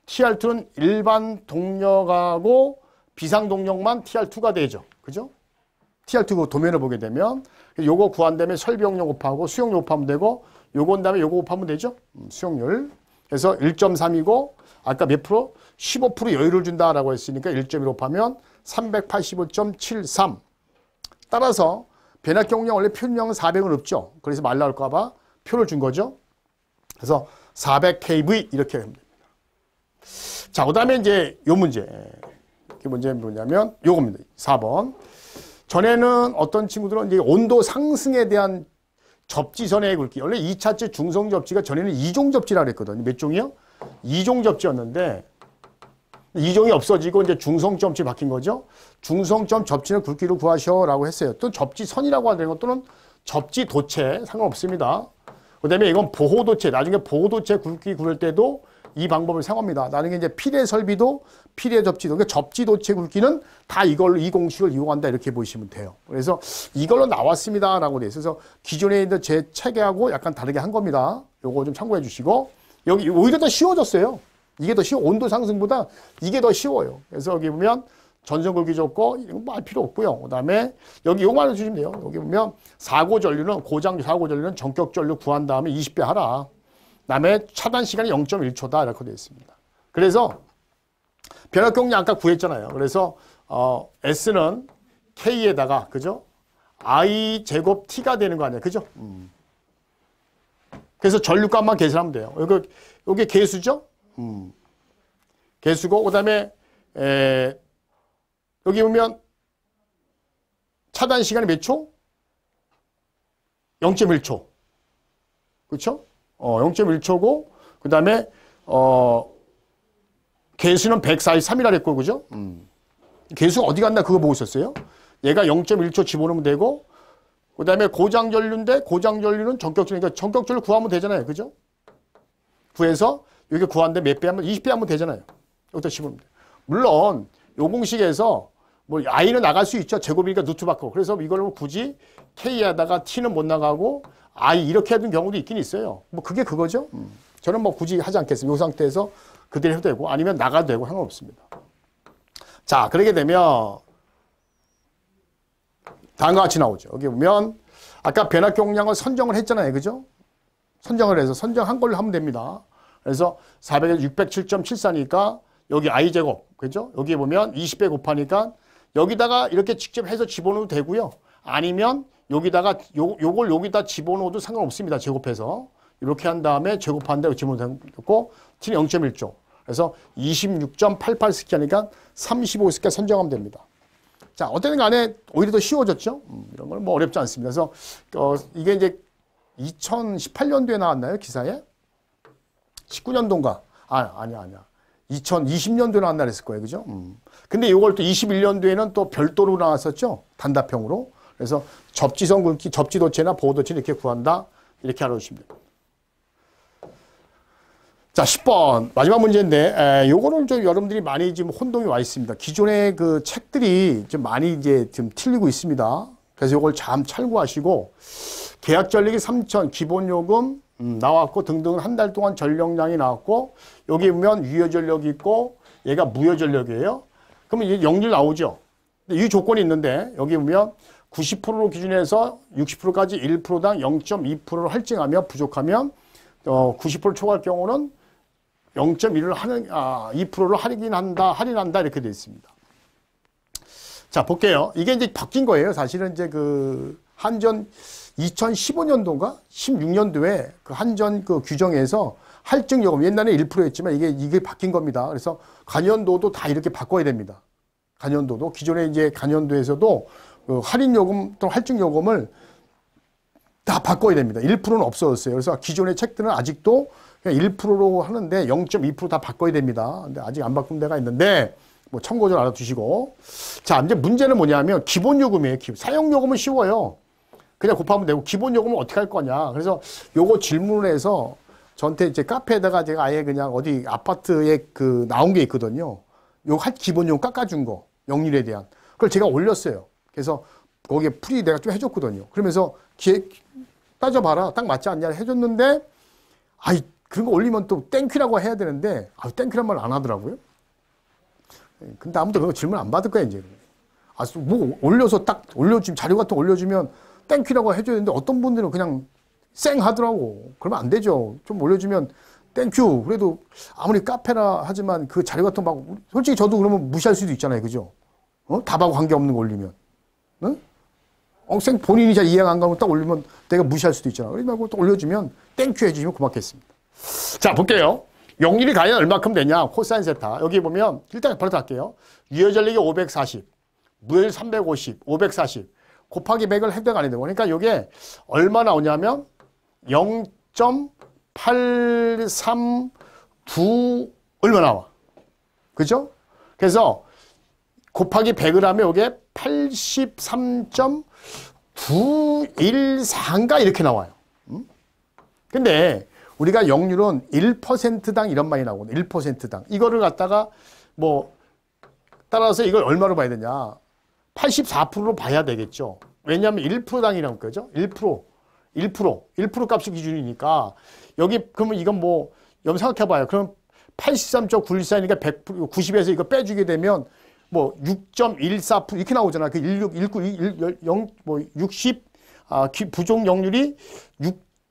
TR2는 일반 동력하고 비상동력만 TR2가 되죠. 그죠? TR2 그 도면을 보게 되면 요거 구한다면 설비용료 곱하고 수용료 곱하면 되고 요건 다음에 요거 곱하면 되죠. 음, 수용률. 그래서 1.3이고 아까 몇 프로? 15% 여유를 준다라고 했으니까 1.1 곱하면 385.73 따라서 변약 경우량 원래 표준량은 400은 없죠. 그래서 말 나올까 봐 표를 준 거죠. 그래서 400kV 이렇게 하면 됩니다. 자, 그 다음에 이제 요 문제. 이 문제는 뭐냐면 요겁니다. 4번. 전에는 어떤 친구들은 이제 온도 상승에 대한 접지선의 굵기. 원래 2차째 중성 접지가 전에는 2종 접지라 그랬거든요. 몇 종이요? 2종 접지였는데 이종이 없어지고 이제 중성점치 바뀐 거죠. 중성점 접지는 굵기로 구하셔라고 했어요. 또 접지선이라고 하는 것 또는 접지 도체 상관없습니다. 그다음에 이건 보호 도체. 나중에 보호 도체 굵기 구할 때도 이 방법을 사용합니다. 나는 이제 피대 설비도 피대 접지도 그러니까 접지 도체 굵기는 다 이걸로 이 공식을 이용한다 이렇게 보시면 돼요. 그래서 이걸로 나왔습니다라고 돼 있어서 기존에 있는 제 체계하고 약간 다르게 한 겁니다. 요거 좀 참고해 주시고 여기 오히려 더 쉬워졌어요. 이게 더 쉬워. 온도 상승보다 이게 더 쉬워요. 그래서 여기 보면 전선 굵기 좋고 이런 거알 필요 없고요. 그다음에 여기 요만 해주시면 돼요. 여기 보면 사고 전류는 고장 사고 전류는 전격 전류 구한 다음에 20배 하라. 그다음에 차단 시간이 0.1초다 이렇게 되어 있습니다. 그래서 변압 경량 아까 구했잖아요. 그래서 어, S는 K에다가 그죠? I 제곱 T가 되는 거 아니에요. 그죠? 음. 그래서 전류값만 계산하면 돼요. 여기, 여기 개수죠? 음. 개수고 그다음에 에, 여기 보면 차단 시간이 몇 초? 0.1초. 그렇죠? 어, 0.1초고 그다음에 어 개수는 143이라 했고 그죠? 음. 개수 어디 갔나 그거 보고 있었어요. 얘가 0.1초 집어넣으면 되고 그다음에 고장 전류인데 고장 전류는 전격 전류 그니까 전격 전류 구하면 되잖아요. 그죠? 구해서 여기 구한데 몇 배 하면 20배 하면 되잖아요. 여기다 집어넣으면 물론 요 공식에서 뭐 i는 나갈 수 있죠. 제곱이니까 루트 받고. 그래서 이걸 굳이 k 하다가 t는 못 나가고 i 이렇게 해둔 경우도 있긴 있어요. 뭐 그게 그거죠. 음. 저는 뭐 굳이 하지 않겠습니다. 이 상태에서 그대로 해도 되고 아니면 나가도 되고 상관없습니다. 자, 그러게 되면 다음과 같이 나오죠. 여기 보면 아까 변화 경량을 선정을 했잖아요. 그죠? 선정을 해서 선정한 걸로 하면 됩니다. 그래서 400에서 607.74니까 여기 i제곱, 그죠? 여기 보면 20배 곱하니까 여기다가 이렇게 직접 해서 집어넣어도 되고요. 아니면 여기다가 요, 요걸 여기다 집어넣어도 상관없습니다. 제곱해서. 이렇게 한 다음에 제곱한 다음에 집어넣으고 t는 0.1조. 그래서 26.88 스키하니까 35 스키 선정하면 됩니다. 자, 어쨌든 간에 오히려 더 쉬워졌죠? 음, 이런 걸 뭐 어렵지 않습니다. 그래서 어, 이게 이제 2018년도에 나왔나요? 기사에? 19년도인가? 아, 아니야, 아니야. 2020년도에 나왔나 그랬을 거예요. 그죠? 음. 근데 이걸 또 21년도에는 또 별도로 나왔었죠. 단답형으로. 그래서 접지선 굵기, 접지도체나 보호도체 이렇게 구한다. 이렇게 알아주시면 자, 10번. 마지막 문제인데, 에, 요거는 좀 여러분들이 많이 지금 혼동이 와 있습니다. 기존의 그 책들이 좀 많이 이제 좀 틀리고 있습니다. 그래서 요걸 참 참고하시고, 계약 전력이 3천, 기본 요금 음, 나왔고 등등 한 달 동안 전력량이 나왔고 여기 보면 유효 전력이 있고 얘가 무효 전력이에요. 그러면 이게 영률 나오죠. 이 조건이 있는데 여기 보면 90%로 기준해서 60%까지 1%당 0.2%를 할증하며 부족하면 어, 90% 초과할 경우는 0.1을 하는 아, 2%를 할인한다, 할인한다 이렇게 되어 있습니다. 자, 볼게요. 이게 이제 바뀐 거예요. 사실은 이제 그 한전 2015년도인가 16년도에 그 한전 그 규정에서 할증 요금 옛날에 1%였지만 이게 이게 바뀐 겁니다. 그래서 간연도도 다 이렇게 바꿔야 됩니다. 간연도도 기존에 이제 간연도에서도 그 할인 요금 또는 할증 요금을 다 바꿔야 됩니다. 1%는 없어졌어요. 그래서 기존의 책들은 아직도 그냥 1%로 하는데 0.2%다 바꿔야 됩니다. 근데 아직 안 바꾼 데가 있는데 뭐 참고 좀 알아두시고 자 이제 문제는 뭐냐면 기본 요금이에요. 사용 요금은 쉬워요. 그냥 곱하면 되고 기본 요금은 어떻게 할 거냐. 그래서 요거 질문을 해서 저한테 이제 카페에다가 제가 아예 그냥 어디 아파트에 그 나온 게 있거든요. 요할 기본 요금 깎아준 거 영률에 대한 그걸 제가 올렸어요. 그래서 거기에 풀이 내가 좀 해줬거든요. 그러면서 기획 따져봐라 딱 맞지 않냐 해줬는데 아이 그런 거 올리면 또 땡큐라고 해야 되는데 아 땡큐란 말 안 하더라고요. 근데 아무도 그거 질문 안 받을 거야 이제. 아 뭐 올려서 딱 올려주면 자료 같은 거 올려주면 땡큐라고 해줘야 되는데 어떤 분들은 그냥 쌩 하더라고. 그러면 안 되죠. 좀 올려주면 땡큐. 그래도 아무리 카페라 하지만 그 자료 같은 거 막, 솔직히 저도 그러면 무시할 수도 있잖아요. 그죠? 어? 답하고 관계없는 거 올리면. 응? 어, 쌩 본인이 잘 이해가 안 가면 딱 올리면 내가 무시할 수도 있잖아. 그러지 말고 또 올려주면 땡큐 해주시면 고맙겠습니다. 자, 볼게요. 용률이 과연 얼마큼 되냐? 코사인 세타. 여기 보면 일단 바로 할게요. 유효전력이 540, 무효율 350, 540. 곱하기 100을 획득 안 했는데 그러니까 이게 얼마 나오냐면 0.832 얼마 나와? 그죠? 그래서 곱하기 100을 하면 이게 83.914인가 이렇게 나와요. 음? 근데 우리가 영률은 1%당 이런 말이 나오거든요. 1%당. 이거를 갖다가 뭐 따라서 이걸 얼마로 봐야 되냐. 84%로 봐야 되겠죠. 왜냐하면 1%당이란 거죠. 1%. 1%. 1% 값이 기준이니까 여기 그러면 이건 뭐 여기 생각해 봐요. 그럼 83.914니까 100% 90에서 이거 빼주게 되면 뭐 6.14% 이렇게 나오잖아. 그 16, 19, 1, 0, 뭐 60, 아, 부족 영률이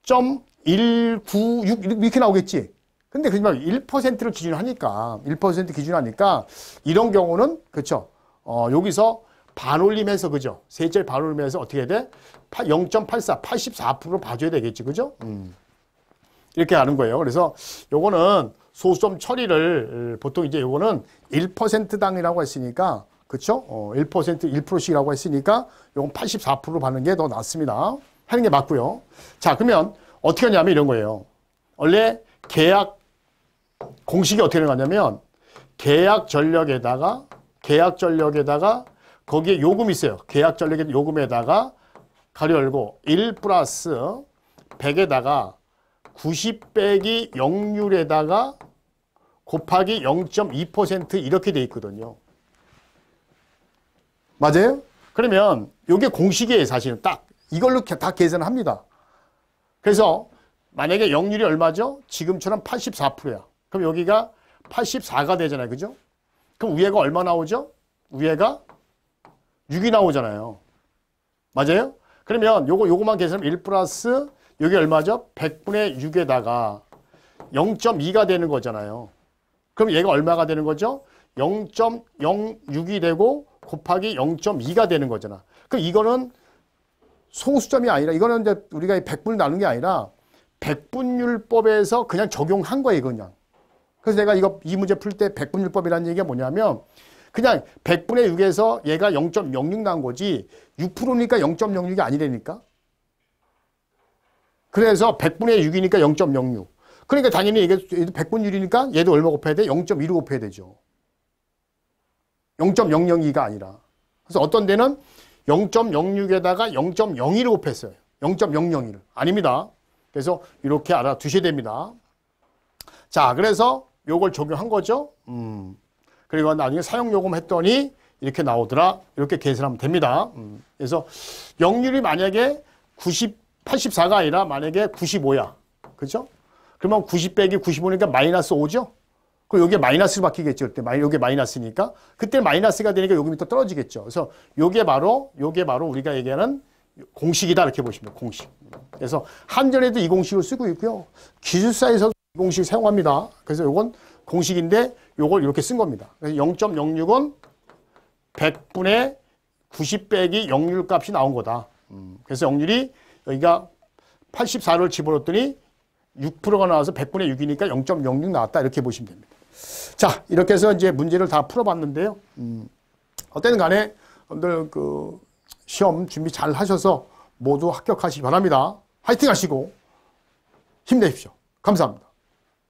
6.196 이렇게 나오겠지. 근데 그지만 1%를 기준하니까 1% 기준하니까 이런 경우는 그렇죠. 어, 여기서 반올림해서 그죠? 셋째 반올림해서 어떻게 돼? 0.84, 84% 봐줘야 되겠지, 그죠? 음. 이렇게 하는 거예요. 그래서 요거는 소수점 처리를 보통 이제 요거는 1%당이라고 했으니까 그쵸 어, 1% 1%씩이라고 했으니까 요건 84% 받는 게 더 낫습니다. 하는 게 맞고요. 자, 그러면 어떻게 하냐면 이런 거예요. 원래 계약 공식이 어떻게 되는 거냐면 계약 전력에다가 계약 전력에다가 거기에 요금이 있어요. 계약 전력의 요금에다가 가려 열고 1 플러스 100에다가 90 빼기 역률에다가 곱하기 0.2% 이렇게 돼 있거든요. 맞아요? 그러면 이게 공식이에요. 사실은 딱 이걸로 다 계산합니다. 을 그래서 만약에 역률이 얼마죠? 지금처럼 84%야. 그럼 여기가 84가 되잖아요. 그죠? 그럼 위에가 얼마 나오죠? 위에가 6이 나오잖아요. 맞아요? 그러면 요거, 요거만 계산하면 1 플러스 여기 얼마죠? 100분의 6에다가 0.2가 되는 거잖아요. 그럼 얘가 얼마가 되는 거죠? 0.06이 되고 곱하기 0.2가 되는 거잖아. 그럼 이거는 소수점이 아니라 이거는 이제 우리가 100분을 나눈 게 아니라 100분율법에서 그냥 적용한 거예요, 그냥. 그래서 내가 이거 이 문제 풀 때 100분율법이라는 얘기가 뭐냐면 그냥 100분의 6에서 얘가 0.06 나온 거지 6%니까 0.06이 아니라니까. 그래서 100분의 6이니까 0.06. 그러니까 당연히 이게 100분율이니까 얘도 얼마 곱해야 돼? 0.2로 곱해야 되죠. 0.002가 아니라. 그래서 어떤 데는 0.06에다가 0 0 2로 곱했어요. 0.002를. 아닙니다. 그래서 이렇게 알아두셔야 됩니다. 자, 그래서 요걸 적용한 거죠. 음. 그리고 나중에 사용요금 했더니 이렇게 나오더라. 이렇게 계산하면 됩니다. 음. 그래서 영률이 만약에 90, 84가 아니라 만약에 95야. 그죠? 그러면 90 빼기 95니까 마이너스 5죠? 그 여기에 마이너스로 바뀌겠죠. 그때 마이, 여기 마이너스니까. 그때 마이너스가 되니까 요금이 으 떨어지겠죠. 그래서 요게 바로, 요게 바로 우리가 얘기하는 공식이다. 이렇게 보시면 공식. 그래서 한전에도 이 공식을 쓰고 있고요. 기술사에서도 이 공식 을 사용합니다. 그래서 요건 공식인데 요걸 이렇게 쓴 겁니다. 0.06은 100분의 90 빼기 역률 값이 나온 거다. 음, 그래서 역률이 여기가 84를 집어넣었더니 6%가 나와서 100분의 6이니까 0.06 나왔다. 이렇게 보시면 됩니다. 자, 이렇게 해서 이제 문제를 다 풀어봤는데요. 음, 어쨌든 간에 여러분들 그 시험 준비 잘 하셔서 모두 합격하시기 바랍니다. 화이팅 하시고 힘내십시오. 감사합니다.